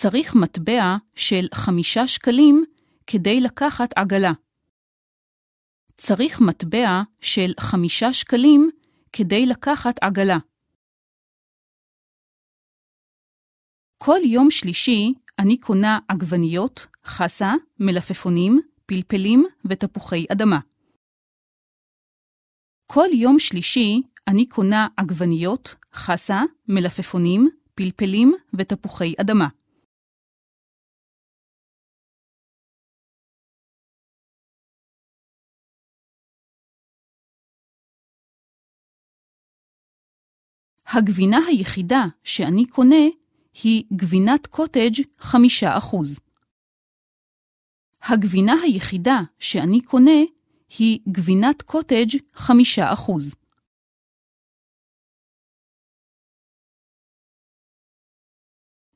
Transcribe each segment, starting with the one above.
צריך מטבע של חמישה שקלים כדי לקחת עגלה. צריך מטבע של חמישה שקלים כדי לקחת עגלה. כל יום שלישי אני קונה עגבניות, חסה, מלפפונים, פלפלים ותפוחי אדמה. כל יום שלישי אני קונה עגבניות, חסה, מלפפונים, פלפלים ותפוחי אדמה. הגבינה היחידה שאני קונה היא גבינת קוטג' 5%. הגבינה היחידה שאני קונה היא גבינת קוטג' 5%.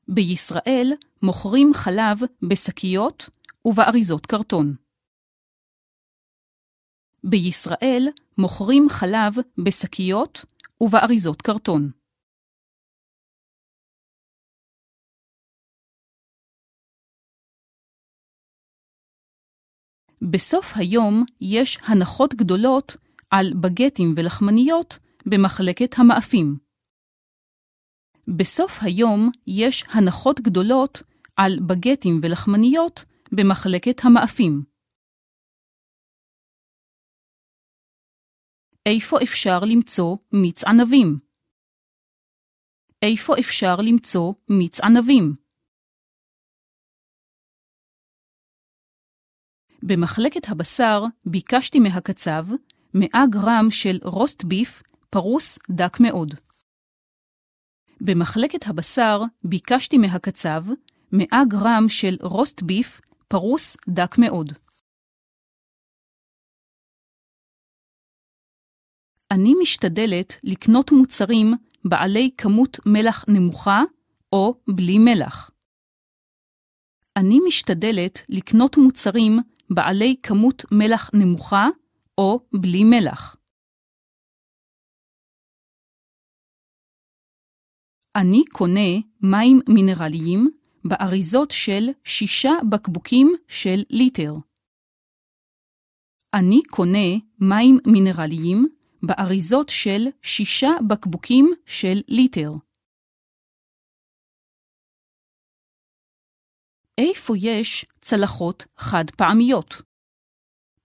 בישראל מוכרים חלב בשקיות ובאריזות קרטון. בישראל מוכרים חלב בשקיות ובאריזות קרטון. בסוף היום יש הנחות גדולות על בגטים ולחמניות במחלקת המאפים. בסוף היום יש הנחות גדולות על בגטים ולחמניות במחלקת המאפים. איפה אפשר למצוא מיץ ענבים? איפה אפשר למצוא מיץ ענבים? במחלקת הבשר ביקשתי מהקצב 100 גרם של רוסט ביף פרוס דק מאוד. במחלקת הבשר ביקשתי מהקצב 100 גרם של רוסט ביף פרוס דק מאוד. אני משתדלת לקנות מוצרים בעלי כמות מלח נמוכה או בלי מלח. אני משתדלת לקנות מוצרים בעלי כמות מלח נמוכה או בלי מלח. אני קונה מים מינרליים באריזות של שישה בקבוקים של ליטר. אני קונה מים מינרליים באריזות של שישה בקבוקים של ליטר. איפה יש צלחות חד-פעמיות?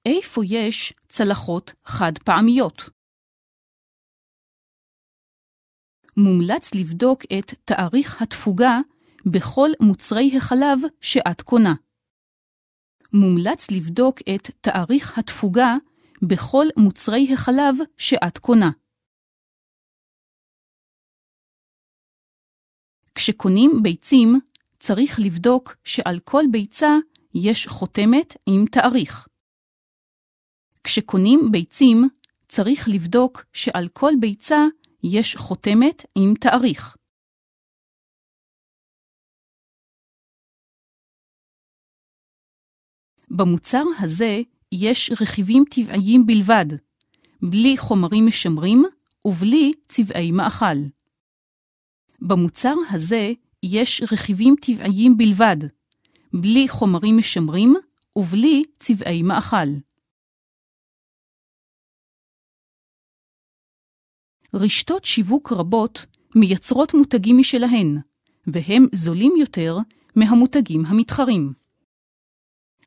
איפה יש צלחות חד-פעמיות? מומלץ לבדוק את תאריך התפוגה בכל מוצרי החלב שאת קונה. מומלץ לבדוק את תאריך התפוגה בכל מוצרי החלב שאת קונה. כשקונים ביצים, צריך לבדוק שעל כל ביצה יש חותמת עם תאריך. כשקונים ביצים, צריך לבדוק שעל כל ביצה יש חותמת עם תאריך. במוצר הזה יש רכיבים טבעיים בלבד, בלי חומרים משמרים ובלי צבעי מאכל. במוצר הזה יש רכיבים טבעיים בלבד, בלי חומרים משמרים ובלי צבעי מאכל. רשתות שיווק רבות מייצרות מותגים משלהן, והם זולים יותר מהמותגים המתחרים.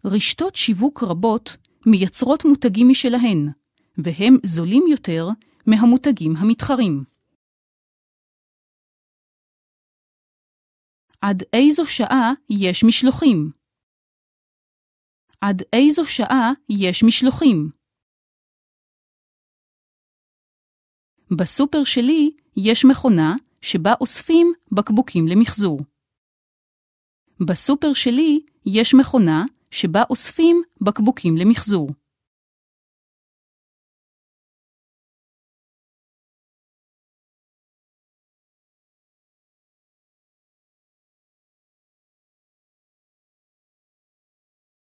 רשתות שיווק רבות מייצרות מותגים משלהן, והם זולים יותר מהמותגים המתחרים. עד איזו שעה יש משלוחים? עד איזו שעה יש משלוחים? בסופר שלי יש מכונה שבה אוספים בקבוקים למחזור. בסופר שלי יש מכונה שבה אוספים בקבוקים למחזור.